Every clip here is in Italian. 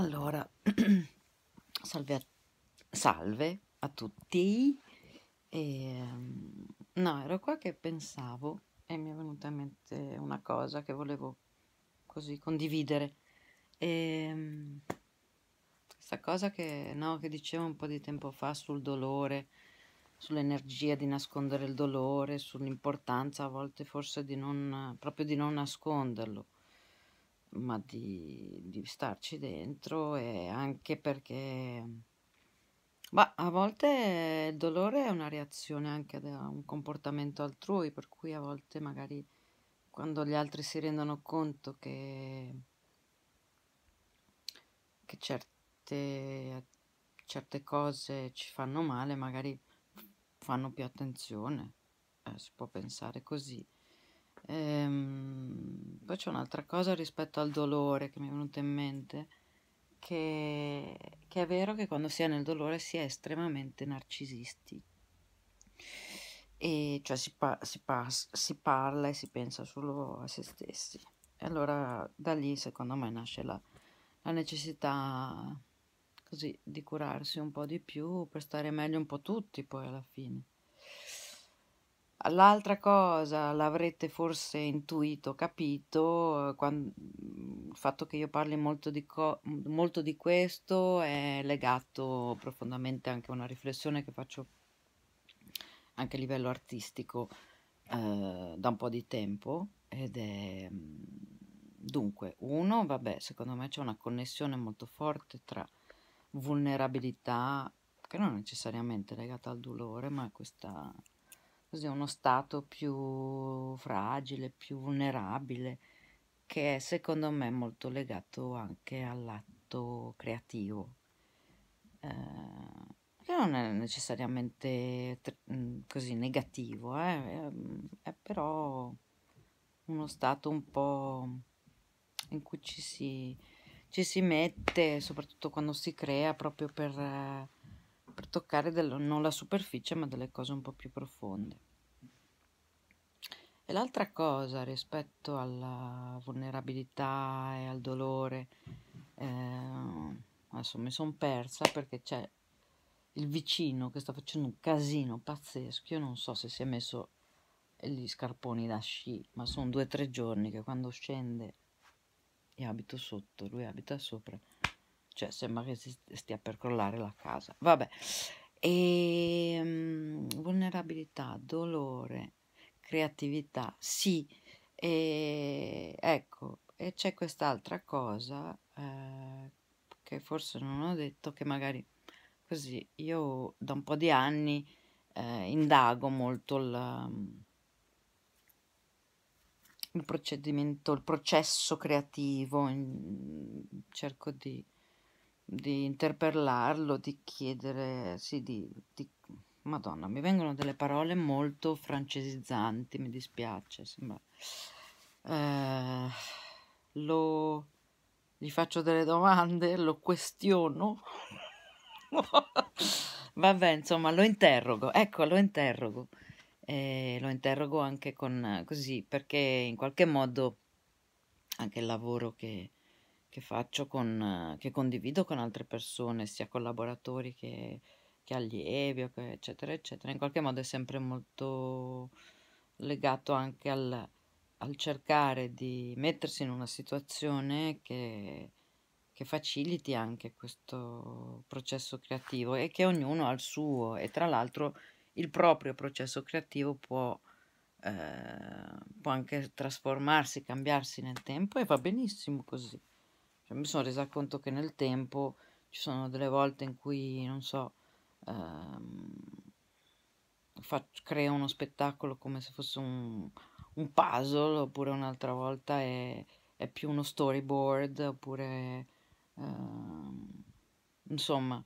Allora, salve a, salve a tutti. E, ehm, no, ero qua che pensavo e mi è venuta in mente una cosa che volevo così condividere. E, ehm, questa cosa che, no, che dicevo un po' di tempo fa sul dolore, sull'energia di nascondere il dolore, sull'importanza a volte forse di non, proprio di non nasconderlo ma di, di starci dentro e anche perché ma a volte il dolore è una reazione anche da un comportamento altrui, per cui a volte magari quando gli altri si rendono conto che, che certe, certe cose ci fanno male, magari fanno più attenzione, eh, si può pensare così. Ehm, poi c'è un'altra cosa rispetto al dolore che mi è venuta in mente, che, che è vero che quando si è nel dolore si è estremamente narcisisti. E cioè si, pa- si, pa- si parla e si pensa solo a se stessi. E allora da lì secondo me nasce la, la necessità così di curarsi un po' di più per stare meglio un po' tutti poi alla fine. L'altra cosa l'avrete forse intuito, capito, eh, quando, mm, il fatto che io parli molto di, co, mm, molto di, questo è legato profondamente anche a una riflessione che faccio anche a livello artistico eh, da un po' di tempo ed è mm, dunque uno, vabbè, secondo me c'è una connessione molto forte tra vulnerabilità che non è necessariamente legata al dolore, ma questa così, uno stato più fragile, più vulnerabile, che è secondo me molto legato anche all'atto creativo. Eh, che non è necessariamente mm, così negativo, eh, eh? è però uno stato un po' in cui ci si, ci si mette, soprattutto quando si crea, proprio per per toccare del, non la superficie ma delle cose un po' più profonde. E l'altra cosa rispetto alla vulnerabilità e al dolore, eh, adesso mi sono persa perché c'è il vicino che sta facendo un casino pazzesco, io non so se si è messo gli scarponi da sci, ma sono due o tre giorni che quando scende, io abito sotto, lui abita sopra, cioè sembra che si stia per crollare la casa. Vabbè, e, um, vulnerabilità, dolore, creatività, sì, e, eh, ecco, e c'è quest'altra cosa eh, che forse non ho detto, che magari così io da un po' di anni eh, indago molto la, il procedimento, il processo creativo, in, cerco di di interpellarlo, di chiedere, sì, di, di, Madonna, mi vengono delle parole molto francesizzanti, mi dispiace, sembra... Eh, lo... gli faccio delle domande, lo questiono, vabbè, insomma, lo interrogo, ecco, lo interrogo, eh, lo interrogo anche con così, perché in qualche modo anche il lavoro che che faccio con, che condivido con altre persone, sia collaboratori che, che allievi, eccetera, eccetera. In qualche modo è sempre molto legato anche al, al cercare di mettersi in una situazione che, che, faciliti anche questo processo creativo e che ognuno ha il suo e tra l'altro il proprio processo creativo può, eh, può anche trasformarsi, cambiarsi nel tempo e va benissimo così cioè, mi sono resa conto che nel tempo ci sono delle volte in cui, non so, ehm, faccio, creo uno spettacolo come se fosse un, un puzzle, oppure un'altra volta è, è, più uno storyboard, oppure ehm, insomma,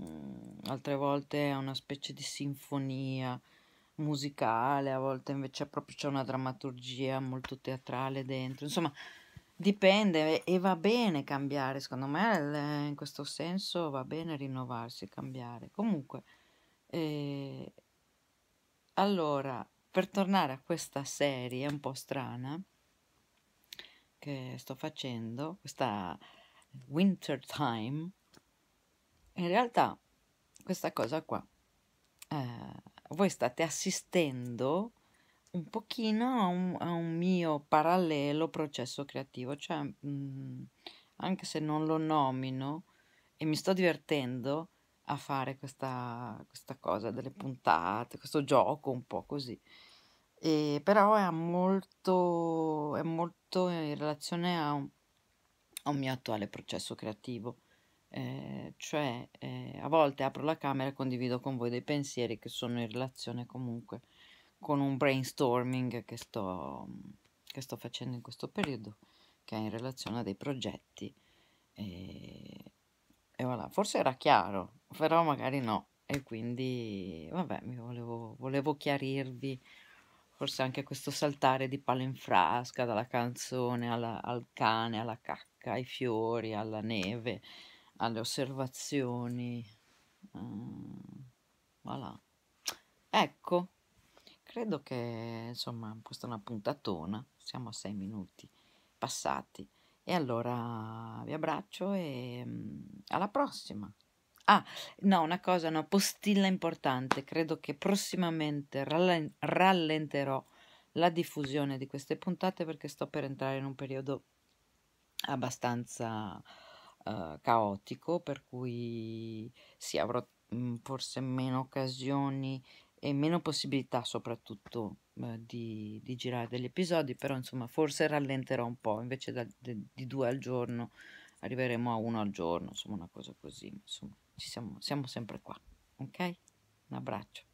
mm, altre volte è una specie di sinfonia musicale, a volte invece proprio c'è una drammaturgia molto teatrale dentro, insomma Dipende e va bene cambiare, secondo me in questo senso va bene rinnovarsi, cambiare. Comunque, eh, allora, per tornare a questa serie un po' strana che sto facendo, questa winter time, in realtà questa cosa qua, eh, voi state assistendo un pochino a un, a un mio parallelo processo creativo, cioè mh, mm, anche se non lo nomino e mi sto divertendo a fare questa, questa cosa delle puntate, questo gioco un po' così. E, però è molto, è molto in relazione a un, a un mio attuale processo creativo. Eh, cioè eh, a volte apro la camera e condivido con voi dei pensieri che sono in relazione comunque con un brainstorming che sto, che sto facendo in questo periodo, che è in relazione a dei progetti. E, e voilà, forse era chiaro, però magari no. E quindi, vabbè, volevo, volevo chiarirvi forse anche questo saltare di palo in frasca, dalla canzone alla, al cane, alla cacca, ai fiori, alla neve, alle osservazioni. Uh, voilà. Ecco. Credo che, insomma, questa è una puntatona, siamo a sei minuti passati. E allora vi abbraccio e mm, alla prossima. Ah, no, una cosa, una postilla importante. Credo che prossimamente rallenterò la diffusione di queste puntate perché sto per entrare in un periodo abbastanza uh, caotico, per cui sì, avrò mh, mm, forse meno occasioni e meno possibilità soprattutto eh, di, di, girare degli episodi, però insomma forse rallenterò un po', invece da, de, di due al giorno arriveremo a uno al giorno, insomma una cosa così, insomma ci siamo, siamo sempre qua, ok? Un abbraccio.